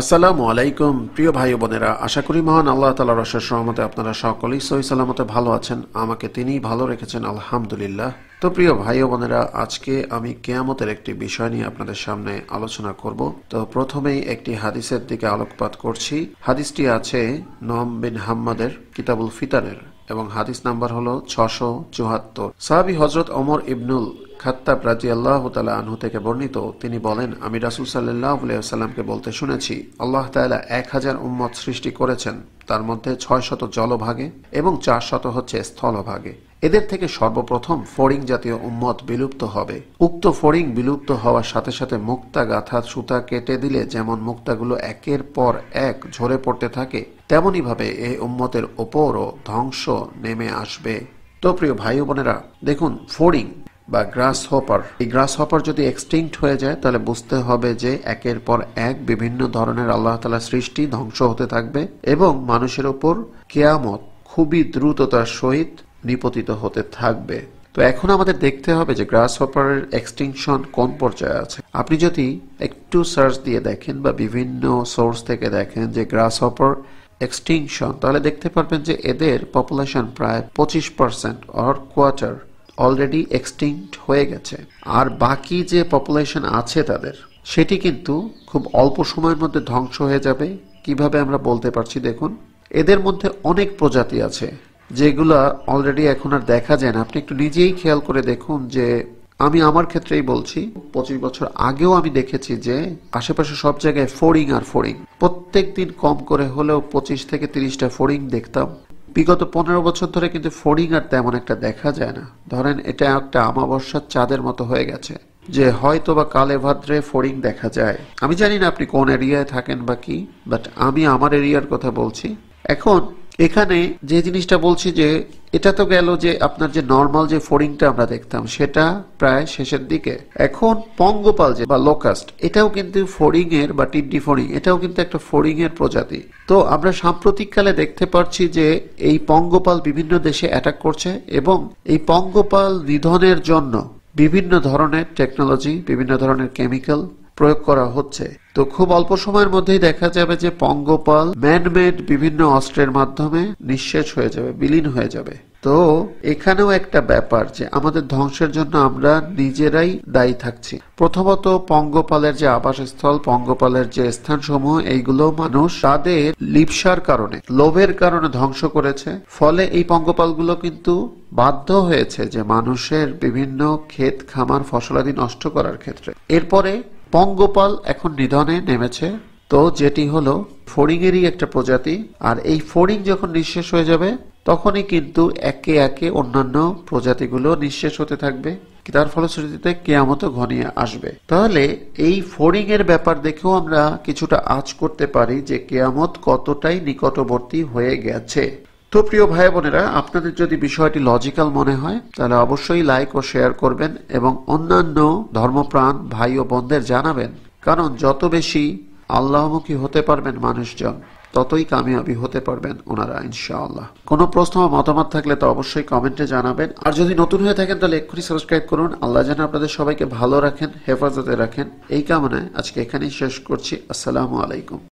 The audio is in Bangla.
আসসালামু আলাইকুম প্রিয় ভাই বোনেরা আশা করি মহান আল্লাহ তালা রসের সহমতে আপনারা সকলেই সহি সালামতে ভালো আছেন আমাকে তিনি ভালো রেখেছেন আলহামদুলিল্লাহ তো প্রিয় ভাই বোনেরা আজকে আমি কেয়ামতের একটি বিষয় নিয়ে আপনাদের সামনে আলোচনা করব তো প্রথমেই একটি হাদিসের দিকে আলোকপাত করছি হাদিসটি আছে নহম বিন হাম্মাদের কিতাবুল ফিতারের এবং হাদিস নাম্বার হলো ছশো চুহাত্তর সাহাবি হজরত অমর ইবনুল খাত্তাব রাজি আল্লাহ তালা আনহু থেকে বর্ণিত তিনি বলেন আমি রাসুল সাল্লাহ সাল্লামকে বলতে শুনেছি আল্লাহ তালা এক হাজার উম্মত সৃষ্টি করেছেন তার মধ্যে ছয় শত জলভাগে এবং চার শত হচ্ছে স্থলভাগে এদের থেকে সর্বপ্রথম ফড়িং জাতীয় উম্মত বিলুপ্ত হবে উক্ত ফড়িং বিলুপ্ত হওয়ার সাথে সাথে মুক্তা গাথা সুতা কেটে দিলে যেমন মুক্তাগুলো একের পর এক ঝরে পড়তে থাকে তেমনইভাবে এই উম্মতের ওপরও ধ্বংস নেমে আসবে তো প্রিয় ভাই বোনেরা দেখুন ফড়িং বা গ্রাস হপার এই গ্রাস হপার যদি এক্সটিংক্ট হয়ে যায় তাহলে বুঝতে হবে যে একের পর এক বিভিন্ন ধরনের আল্লাহ তালা সৃষ্টি ধ্বংস হতে থাকবে এবং মানুষের ওপর কেয়ামত খুবই দ্রুততার সহিত নিপতিত হতে থাকবে তো এখন আমাদের দেখতে হবে যে গ্রাস হপারের এক্সটিংশন কোন পর্যায়ে আছে আপনি যদি একটু সার্চ দিয়ে দেখেন বা বিভিন্ন সোর্স থেকে দেখেন যে গ্রাস হপার এক্সটিংশন তাহলে দেখতে পারবেন যে এদের পপুলেশন প্রায় পঁচিশ percent or quarter already extinct হয়ে গেছে আর বাকি যে পপুলেশন আছে তাদের সেটি কিন্তু খুব অল্প সময়ের মধ্যে ধ্বংস হয়ে যাবে কিভাবে আমরা বলতে পারছি দেখুন এদের মধ্যে অনেক প্রজাতি আছে যেগুলা অলরেডি এখন আর দেখা যায় না আপনি একটু নিজেই খেয়াল করে দেখুন যে আমি আমার ক্ষেত্রেই বলছি পঁচিশ বছর আগেও আমি দেখেছি যে আশেপাশে সব জায়গায় ফোরিং আর ফোরিং প্রত্যেক দিন কম করে হলেও পঁচিশ থেকে তিরিশটা ফোরিং দেখতাম বিগত পনেরো বছর ধরে কিন্তু ফোরিং আর তেমন একটা দেখা যায় না ধরেন এটা একটা আমাবস্যার চাঁদের মতো হয়ে গেছে যে হয়তো বা কালে ভাদ্রে ফোরিং দেখা যায় আমি জানি না আপনি কোন এরিয়ায় থাকেন বা কি বাট আমি আমার এরিয়ার কথা বলছি এখন এখানে যে জিনিসটা বলছি যে এটা তো গেল যে আপনার যে নর্মাল যে ফোরিংটা আমরা দেখতাম সেটা প্রায় শেষের দিকে এখন পঙ্গপাল যে বা লোকাস্ট এটাও কিন্তু ফোরিং এর বা টিডি ফোরিং এটাও কিন্তু একটা ফোরিং এর প্রজাতি তো আমরা সাম্প্রতিককালে দেখতে পাচ্ছি যে এই পঙ্গপাল বিভিন্ন দেশে অ্যাটাক করছে এবং এই পঙ্গপাল নিধনের জন্য বিভিন্ন ধরনের টেকনোলজি বিভিন্ন ধরনের কেমিক্যাল প্রয়োগ করা হচ্ছে তো খুব অল্প সময়ের মধ্যেই দেখা যাবে যে পঙ্গপাল ম্যানমেড বিভিন্ন অস্ত্রের মাধ্যমে নিঃশেষ হয়ে যাবে বিলীন হয়ে যাবে তো এখানেও একটা ব্যাপার যে আমাদের ধ্বংসের জন্য আমরা নিজেরাই দায়ী থাকছি প্রথমত পঙ্গপালের যে আবাসস্থল পঙ্গপালের যে স্থান সমূহ এইগুলো মানুষ তাদের লিপসার কারণে লোভের কারণে ধ্বংস করেছে ফলে এই পঙ্গপালগুলো কিন্তু বাধ্য হয়েছে যে মানুষের বিভিন্ন ক্ষেত খামার ফসলাদি নষ্ট করার ক্ষেত্রে এরপরে পঙ্গপাল এখন নিধনে নেমেছে তো যেটি হলো ফড়িংয়েরই একটা প্রজাতি আর এই ফড়িং যখন নিঃশেষ হয়ে যাবে তখনই কিন্তু একে একে অন্যান্য প্রজাতিগুলো নিঃশেষ হতে থাকবে তার ফলশ্রুতিতে কেয়ামত ঘনিয়ে আসবে তাহলে এই ফড়িং এর ব্যাপার দেখেও আমরা কিছুটা আজ করতে পারি যে কেয়ামত কতটাই নিকটবর্তী হয়ে গেছে তো প্রিয় ভাই বোনেরা আপনাদের যদি বিষয়টি লজিক্যাল মনে হয় তাহলে অবশ্যই লাইক ও শেয়ার করবেন এবং অন্যান্য ধর্মপ্রাণ ভাই ও বোনদের জানাবেন কারণ যত বেশি আল্লাহমুখী হতে পারবেন মানুষজন ততই কামিয়াবি হতে পারবেন ওনারা ইনশাআল্লাহ কোনো প্রশ্ন বা মতামত থাকলে তো অবশ্যই কমেন্টে জানাবেন আর যদি নতুন হয়ে থাকেন তাহলে এক্ষুনি সাবস্ক্রাইব করুন আল্লাহ যেন আপনাদের সবাইকে ভালো রাখেন হেফাজতে রাখেন এই কামনায় আজকে এখানেই শেষ করছি আসসালামু আলাইকুম